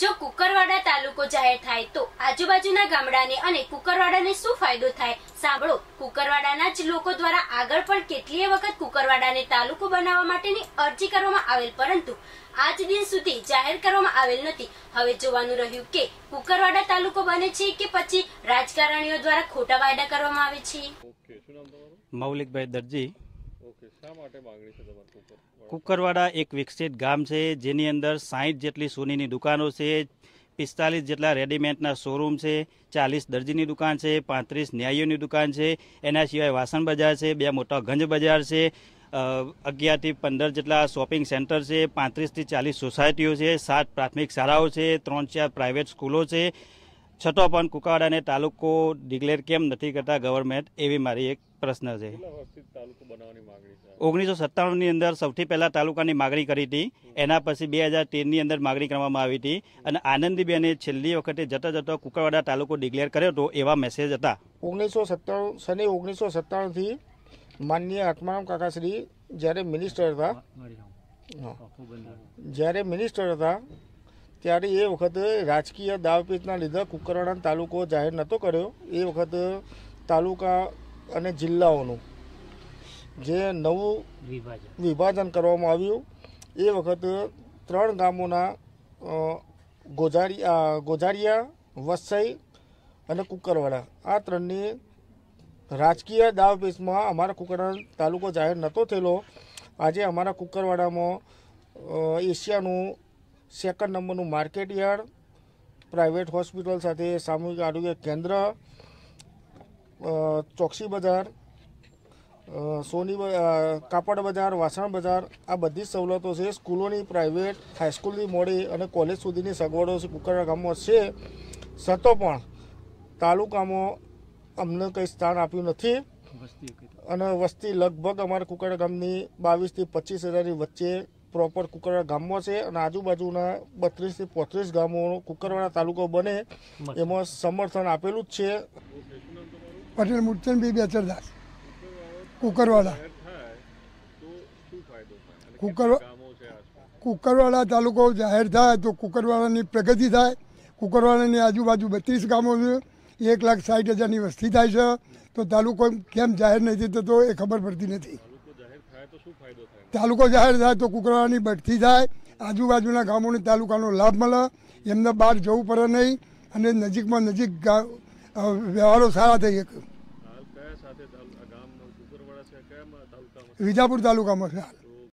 જો કુકરવાડા તાલુકો જાહેર થાય તો આજુબાજુના ગામડાને અને કુકરવાડાને શું ફાયદો થાય સાંભળો કુકરવાડાના જ લોકો દ્વારા આગળ પણ કેટલીય વખત કુકરવાડાને તાલુકો બનાવવા માટેની અરજી કરવામાં આવેલ પરંતુ આજ દિન સુધી જાહેર કરવામાં આવેલ નથી હવે જોવાનું રહ્યું કે કુકરવાડા તાલુકો બને છે કે પછી રાજકારણીઓ દ્વારા ખોટા વાયદા કરવામાં આવે છે મૌલિકભાઈ દરજી કુકરવાડા એક વિકસિત ગામ છે જેની અંદર સાઠ જેટલી સોનીની દુકાનો છે પિસ્તાલીસ જેટલા રેડીમેડના શોરૂમ છે ચાલીસ દરજીની દુકાન છે પાંત્રીસ ન્યાયીઓની દુકાન છે એના સિવાય વાસણ બજાર છે બે મોટા ગંજ બજાર છે અગિયારથી પંદર જેટલા શોપિંગ સેન્ટર છે પાંત્રીસથી ચાલીસ સોસાયટીઓ છે સાત પ્રાથમિક શાળાઓ છે ત્રણ ચાર પ્રાઇવેટ સ્કૂલો છે છતાં પણ કુકાવાડાને તાલુકો ડિક્લેર કેમ નથી કરતા ગવર્મેન્ટ એવી મારી એક પ્રશ્ન છે ઓગણીસો સત્તાણુંની અંદર સૌથી પહેલાં તાલુકાની માગણી કરી હતી એના પછી બે હજાર તેરની અંદર માગણી કરવામાં આવી હતી અને આનંદીબેને છેલ્લી વખતે જતા જતા કુકરવાડા તાલુકો ડિક્લેર કર્યો હતો એવા મેસેજ હતા ઓગણીસો સત્તાણું સને ઓગણીસો સત્તાણુંથી માનનીય આત્મારામ કાકાશ્રી જ્યારે મિનિસ્ટર હતા જ્યારે મિનિસ્ટર હતા ત્યારે એ વખતે રાજકીય દાવપેચના લીધે કુકરાણા તાલુકો જાહેર નહોતો કર્યો એ વખત તાલુકા અને જિલ્લાઓનું જે નવું વિભાજન કરવામાં આવ્યું એ વખત ત્રણ ગામોના ગોજારી ગોજારિયા વસઈ અને કુકરવાડા આ ત્રણની રાજકીય દાવપેચમાં અમારા કુકરાણા તાલુકો જાહેર નહોતો થયેલો આજે અમારા કુકરવાડામાં એશિયાનું સેકન્ડ નંબરનું માર્કેટ યાર્ડ પ્રાઇવેટ હોસ્પિટલ સાથે સામૂહિક આરોગ્ય કેન્દ્ર ચોકસી બજાર સોની કાપડ બજાર વાસણ બજાર આ બધી જ સવલતો છે સ્કૂલોની પ્રાઇવેટ હાઈસ્કૂલની મોડી અને કોલેજ સુધીની સગવડો કુકરા ગામમાં છે છતાં પણ તાલુકામાં અમને કંઈ સ્થાન આપ્યું નથી અને વસ્તી લગભગ અમારા કુકરા ગામની બાવીસથી પચીસ હજારની વચ્ચે પ્રોપર કુકરવાડા ગામો છે અને આજુબાજુના બત્રીસથી પોત્રીસ ગામો કુકરવાડા તાલુકો બને એમાં સમર્થન આપેલું જ છે પટેલ મૂર્તનભાઈ બેચરદાસ કુકરવાડા કુકર કુકરવાડા તાલુકો જાહેર થાય તો કુકરવાડાની પ્રગતિ થાય કુકરવાડાની આજુબાજુ બત્રીસ ગામો એક લાખ સાઠ હજારની વસ્તી થાય છે તો તાલુકો કેમ જાહેર નથી થતો એ ખબર પડતી નથી તાલુકો જાહેર થાય તો કુકરાની બઢતી થાય આજુબાજુના ગામોને તાલુકાનો લાભ મળે એમને બહાર જવું પડે નહીં અને નજીકમાં નજીક વ્યવહારો સારા થઈ શકે વિજાપુર તાલુકામાં